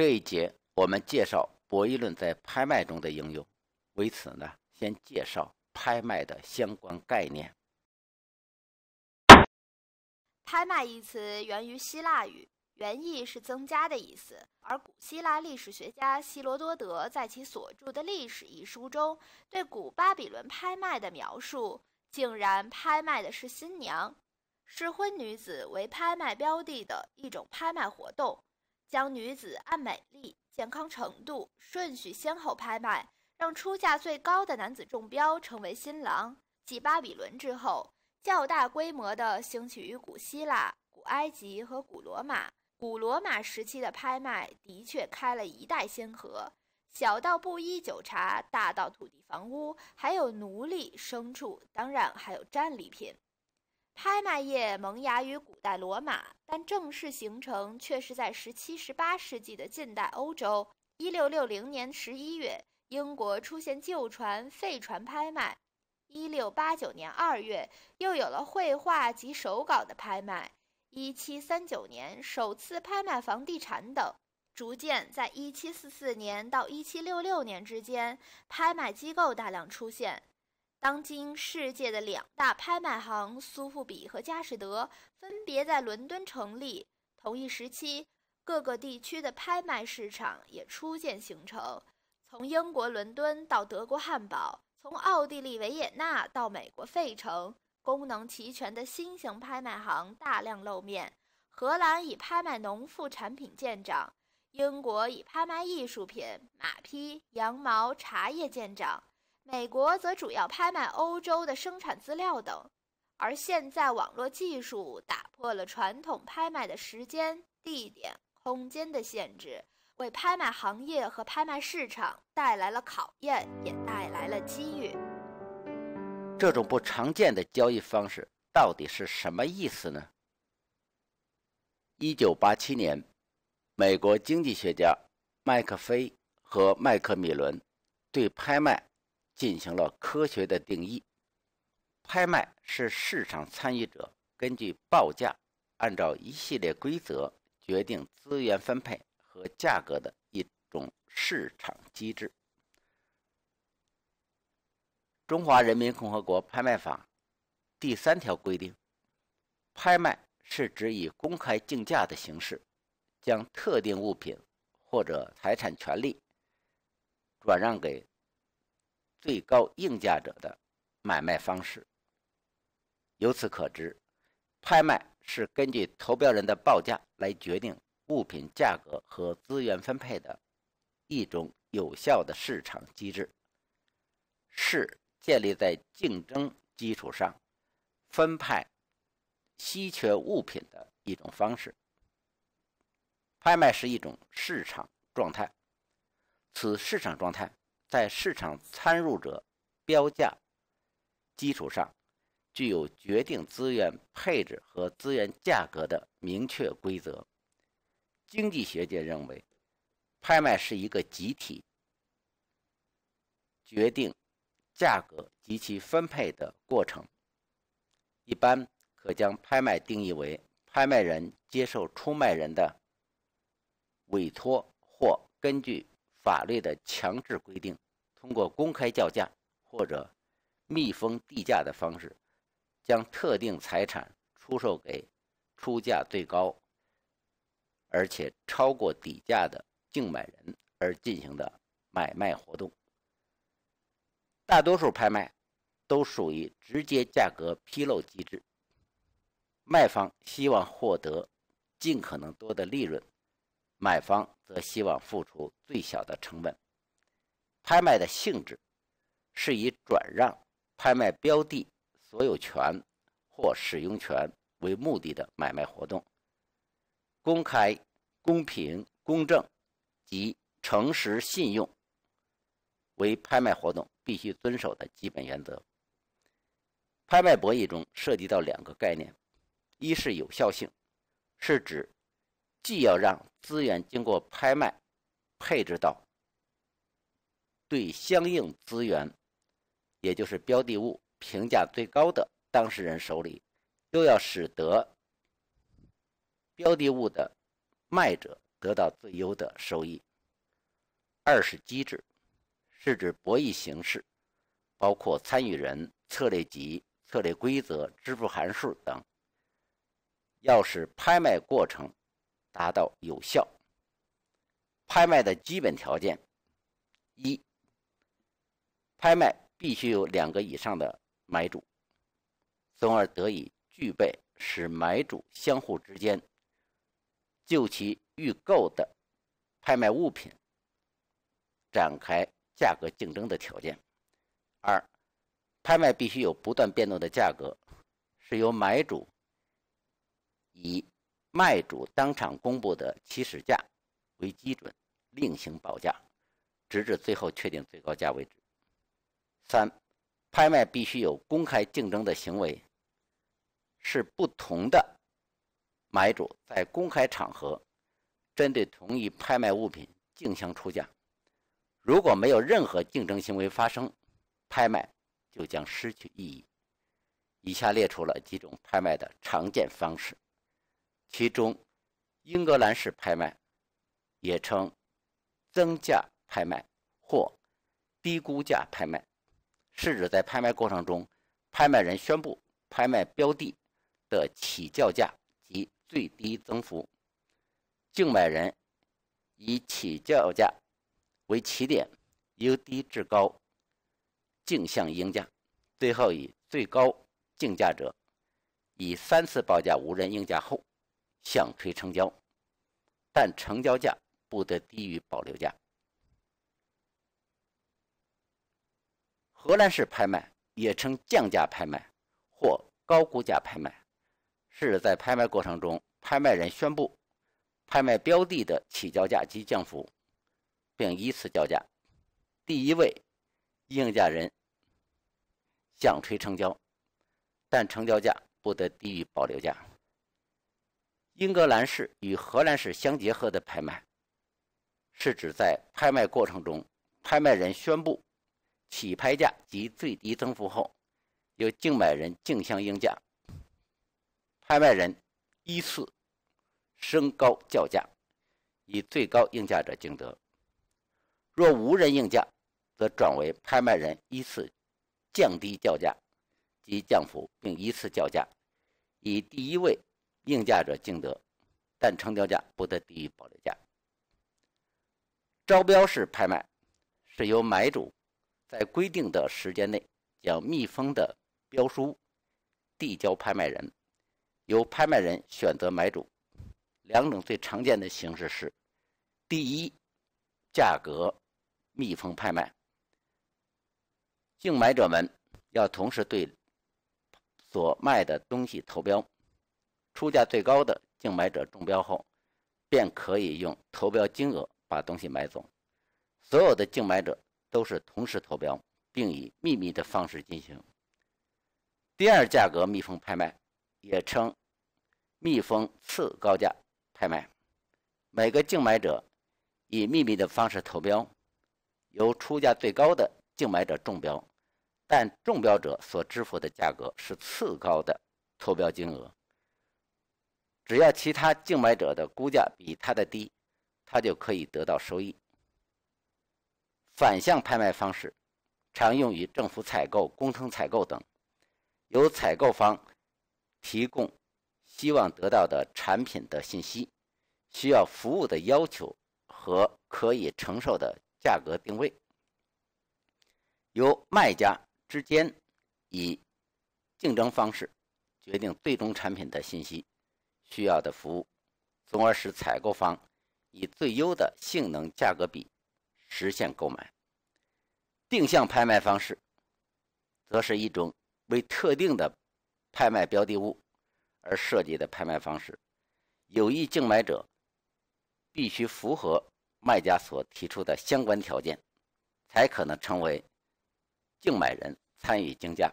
这一节我们介绍博弈论在拍卖中的应用。为此呢，先介绍拍卖的相关概念。拍卖一词源于希腊语，原意是增加的意思。而古希腊历史学家希罗多德在其所著的《历史》一书中，对古巴比伦拍卖的描述，竟然拍卖的是新娘，适婚女子为拍卖标的的一种拍卖活动。将女子按美丽、健康程度顺序先后拍卖，让出价最高的男子中标，成为新郎。继巴比伦之后，较大规模的兴起于古希腊、古埃及和古罗马。古罗马时期的拍卖的确开了一代先河，小到布衣酒茶，大到土地房屋，还有奴隶、牲畜，当然还有战利品。拍卖业萌芽于古代罗马，但正式形成却是在17、18世纪的近代欧洲。1660年11月，英国出现旧船、废船拍卖；1689年2月，又有了绘画及手稿的拍卖；1739年，首次拍卖房地产等，逐渐在1744年到1766年之间，拍卖机构大量出现。当今世界的两大拍卖行苏富比和佳士得分别在伦敦成立。同一时期，各个地区的拍卖市场也初见形成。从英国伦敦到德国汉堡，从奥地利维也纳到美国费城，功能齐全的新型拍卖行大量露面。荷兰以拍卖农副产品见长，英国以拍卖艺术品、马匹、羊毛、茶叶见长。美国则主要拍卖欧洲的生产资料等，而现在网络技术打破了传统拍卖的时间、地点、空间的限制，为拍卖行业和拍卖市场带来了考验，也带来了机遇。这种不常见的交易方式到底是什么意思呢？一九八七年，美国经济学家麦克菲和麦克米伦对拍卖。进行了科学的定义，拍卖是市场参与者根据报价，按照一系列规则决定资源分配和价格的一种市场机制。《中华人民共和国拍卖法》第三条规定，拍卖是指以公开竞价的形式，将特定物品或者财产权利转让给。最高应价者的买卖方式。由此可知，拍卖是根据投标人的报价来决定物品价格和资源分配的一种有效的市场机制，是建立在竞争基础上分派稀缺物品的一种方式。拍卖是一种市场状态，此市场状态。在市场参入者标价基础上，具有决定资源配置和资源价格的明确规则。经济学界认为，拍卖是一个集体决定价格及其分配的过程。一般可将拍卖定义为：拍卖人接受出卖人的委托或根据。法律的强制规定，通过公开叫价或者密封地价的方式，将特定财产出售给出价最高而且超过底价的竞买人而进行的买卖活动。大多数拍卖都属于直接价格披露机制，卖方希望获得尽可能多的利润。买方则希望付出最小的成本。拍卖的性质是以转让拍卖标的所有权或使用权为目的的买卖活动。公开、公平、公正及诚实信用为拍卖活动必须遵守的基本原则。拍卖博弈中涉及到两个概念，一是有效性，是指。既要让资源经过拍卖配置到对相应资源，也就是标的物评价最高的当事人手里，又要使得标的物的卖者得到最优的收益。二是机制，是指博弈形式，包括参与人、策略集、策略规则、支付函数等，要使拍卖过程。达到有效拍卖的基本条件：一、拍卖必须有两个以上的买主，从而得以具备使买主相互之间就其预购的拍卖物品展开价格竞争的条件；二、拍卖必须有不断变动的价格，是由买主以。卖主当场公布的起始价为基准，另行报价，直至最后确定最高价为止。三、拍卖必须有公开竞争的行为，是不同的买主在公开场合针对同一拍卖物品竞相出价。如果没有任何竞争行为发生，拍卖就将失去意义。以下列出了几种拍卖的常见方式。其中，英格兰式拍卖，也称增价拍卖或低估价拍卖，是指在拍卖过程中，拍卖人宣布拍卖标的的起叫价及最低增幅，竞买人以起叫价为起点，由低至高竞相应价，最后以最高竞价者以三次报价无人应价后。想推成交，但成交价不得低于保留价。荷兰式拍卖也称降价拍卖或高估价拍卖，是在拍卖过程中，拍卖人宣布拍卖标的的起交价及降幅，并依次叫价，第一位应价人想推成交，但成交价不得低于保留价。英格兰式与荷兰式相结合的拍卖，是指在拍卖过程中，拍卖人宣布起拍价及最低增幅后，由竞买人竞相应价，拍卖人依次升高叫价，以最高应价者竞得；若无人应价，则转为拍卖人依次降低叫价及降幅，并依次叫价，以第一位。应价者竞得，但成交价不得低于保留价。招标式拍卖是由买主在规定的时间内将密封的标书递交拍卖人，由拍卖人选择买主。两种最常见的形式是：第一，价格密封拍卖，竞买者们要同时对所卖的东西投标。出价最高的竞买者中标后，便可以用投标金额把东西买走。所有的竞买者都是同时投标，并以秘密的方式进行。第二价格密封拍卖，也称密封次高价拍卖。每个竞买者以秘密的方式投标，由出价最高的竞买者中标，但中标者所支付的价格是次高的投标金额。只要其他竞买者的估价比他的低，他就可以得到收益。反向拍卖方式常用于政府采购、工程采购等，由采购方提供希望得到的产品的信息、需要服务的要求和可以承受的价格定位，由卖家之间以竞争方式决定最终产品的信息。需要的服务，从而使采购方以最优的性能价格比实现购买。定向拍卖方式，则是一种为特定的拍卖标的物而设计的拍卖方式。有意竞买者必须符合卖家所提出的相关条件，才可能成为竞买人参与竞价。